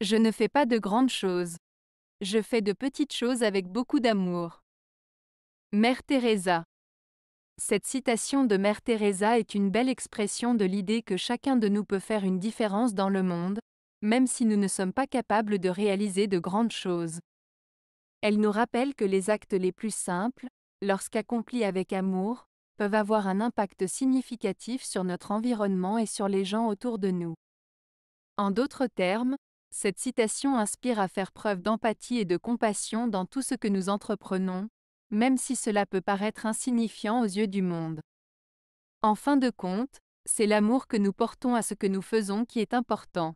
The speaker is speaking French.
Je ne fais pas de grandes choses. Je fais de petites choses avec beaucoup d'amour. Mère Teresa. Cette citation de Mère Teresa est une belle expression de l'idée que chacun de nous peut faire une différence dans le monde, même si nous ne sommes pas capables de réaliser de grandes choses. Elle nous rappelle que les actes les plus simples, lorsqu'accomplis avec amour, peuvent avoir un impact significatif sur notre environnement et sur les gens autour de nous. En d'autres termes, cette citation inspire à faire preuve d'empathie et de compassion dans tout ce que nous entreprenons, même si cela peut paraître insignifiant aux yeux du monde. En fin de compte, c'est l'amour que nous portons à ce que nous faisons qui est important.